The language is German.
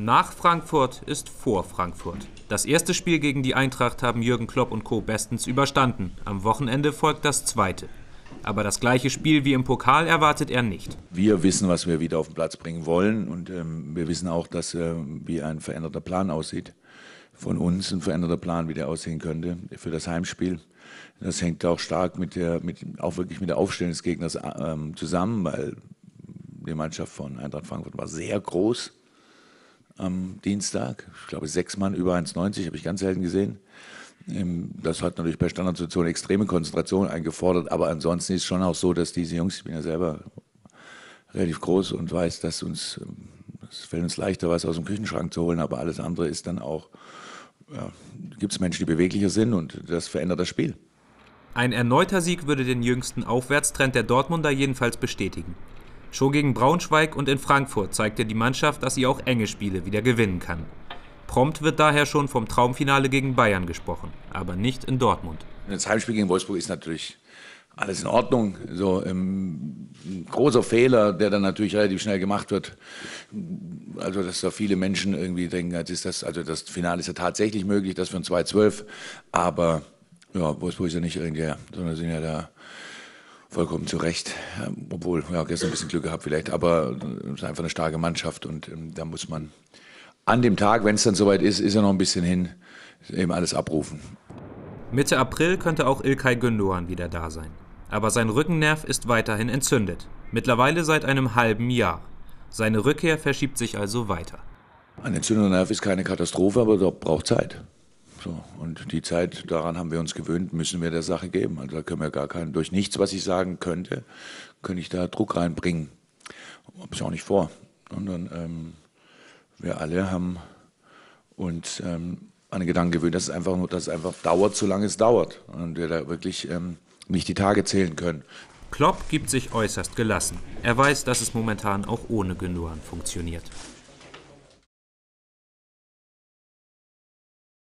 Nach Frankfurt ist vor Frankfurt. Das erste Spiel gegen die Eintracht haben Jürgen Klopp und Co. bestens überstanden. Am Wochenende folgt das zweite. Aber das gleiche Spiel wie im Pokal erwartet er nicht. Wir wissen, was wir wieder auf den Platz bringen wollen. Und ähm, wir wissen auch, dass äh, wie ein veränderter Plan aussieht. Von uns ein veränderter Plan, wie der aussehen könnte für das Heimspiel. Das hängt auch stark mit der, mit, auch wirklich mit der Aufstellung des Gegners ähm, zusammen, weil die Mannschaft von Eintracht Frankfurt war sehr groß am Dienstag. Ich glaube, sechs Mann über 1,90 habe ich ganz selten gesehen. Ähm, das hat natürlich bei Standardsituationen extreme Konzentration eingefordert, aber ansonsten ist es schon auch so, dass diese Jungs, ich bin ja selber relativ groß und weiß, dass uns, ähm, es fällt uns leichter, was aus dem Küchenschrank zu holen, aber alles andere ist dann auch, ja, gibt es Menschen, die beweglicher sind und das verändert das Spiel. Ein erneuter Sieg würde den jüngsten Aufwärtstrend der Dortmunder jedenfalls bestätigen. Schon gegen Braunschweig und in Frankfurt zeigte die Mannschaft, dass sie auch enge Spiele wieder gewinnen kann. Prompt wird daher schon vom Traumfinale gegen Bayern gesprochen, aber nicht in Dortmund. Das Heimspiel gegen Wolfsburg ist natürlich alles in Ordnung. So ähm, ein großer Fehler, der dann natürlich relativ schnell gemacht wird. Also, dass da viele Menschen irgendwie denken, als ist das, also das Finale ist ja tatsächlich möglich, das für ein 2-12. Aber ja, Wolfsburg ist ja nicht irgendwer, sondern sind ja da Vollkommen zu Recht. Ähm, obwohl, ja, gestern ein bisschen Glück gehabt vielleicht, aber äh, es ist einfach eine starke Mannschaft und ähm, da muss man an dem Tag, wenn es dann soweit ist, ist er noch ein bisschen hin, eben alles abrufen. Mitte April könnte auch Ilkay Gündogan wieder da sein. Aber sein Rückennerv ist weiterhin entzündet. Mittlerweile seit einem halben Jahr. Seine Rückkehr verschiebt sich also weiter. Ein entzündeter Nerv ist keine Katastrophe, aber doch braucht Zeit. So, und die Zeit, daran haben wir uns gewöhnt, müssen wir der Sache geben. Also da können wir gar keinen, durch nichts, was ich sagen könnte, könnte ich da Druck reinbringen. Habe ich auch nicht vor. Und ähm, wir alle haben uns ähm, an den Gedanken gewöhnt, dass es einfach nur, dass es einfach dauert, solange es dauert. Und wir da wirklich ähm, nicht die Tage zählen können. Klopp gibt sich äußerst gelassen. Er weiß, dass es momentan auch ohne Gündogan funktioniert.